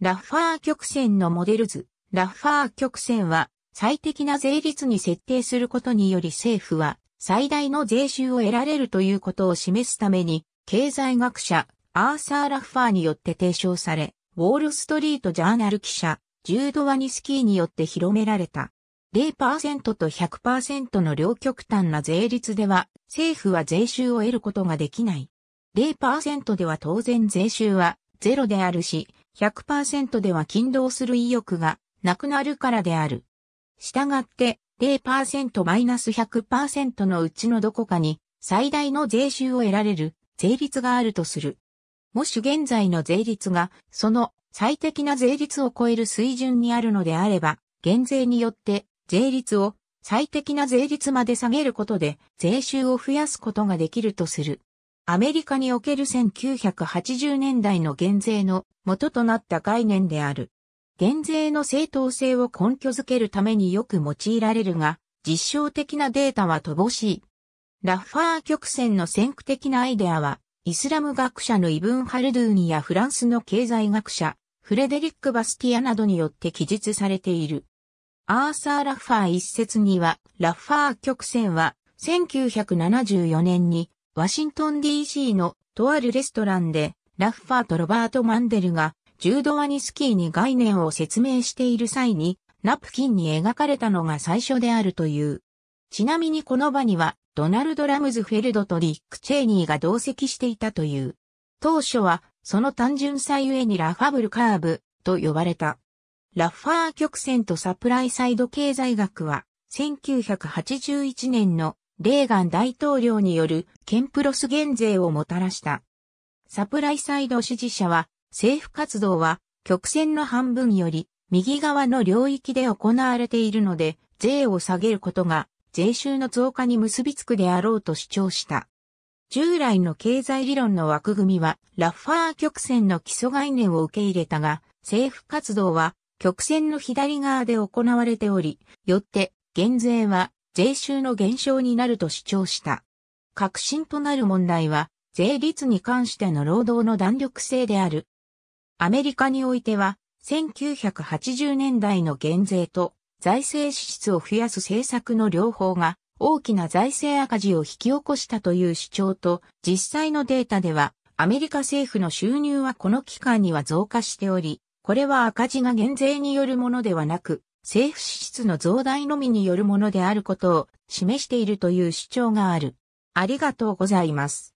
ラッファー曲線のモデル図。ラッファー曲線は最適な税率に設定することにより政府は最大の税収を得られるということを示すために経済学者アーサー・ラッファーによって提唱され、ウォール・ストリート・ジャーナル記者ジュード・ワニスキーによって広められた。0%と100%の両極端な税率では政府は税収を得ることができない。0%では当然税収はゼロであるし、100%では勤労する意欲がなくなるからである。従って 0%-100% のうちのどこかに最大の税収を得られる税率があるとする。もし現在の税率がその最適な税率を超える水準にあるのであれば、減税によって税率を最適な税率まで下げることで税収を増やすことができるとする。アメリカにおける1980年代の減税の元となった概念である。減税の正当性を根拠づけるためによく用いられるが、実証的なデータは乏しい。ラッファー曲線の先駆的なアイデアは、イスラム学者のイブン・ハルドゥーニやフランスの経済学者、フレデリック・バスティアなどによって記述されている。アーサー・ラッファー一説には、ラッファー曲線は1974年にワシントン DC のとあるレストランで、ラッファーとロバート・マンデルが、ジュード・アニスキーに概念を説明している際に、ナプキンに描かれたのが最初であるという。ちなみにこの場には、ドナルド・ラムズフェルドとディック・チェーニーが同席していたという。当初は、その単純さゆえにラファブルカーブと呼ばれた。ラッファー曲線とサプライサイド経済学は、1981年のレーガン大統領によるケンプロス減税をもたらした。サプライサイド支持者は、政府活動は曲線の半分より右側の領域で行われているので、税を下げることが税収の増加に結びつくであろうと主張した。従来の経済理論の枠組みは、ラッファー曲線の基礎概念を受け入れたが、政府活動は曲線の左側で行われており、よって減税は税収の減少になると主張した。核心となる問題は、税率に関しての労働の弾力性である。アメリカにおいては、1980年代の減税と財政支出を増やす政策の両方が大きな財政赤字を引き起こしたという主張と実際のデータではアメリカ政府の収入はこの期間には増加しており、これは赤字が減税によるものではなく政府支出の増大のみによるものであることを示しているという主張がある。ありがとうございます。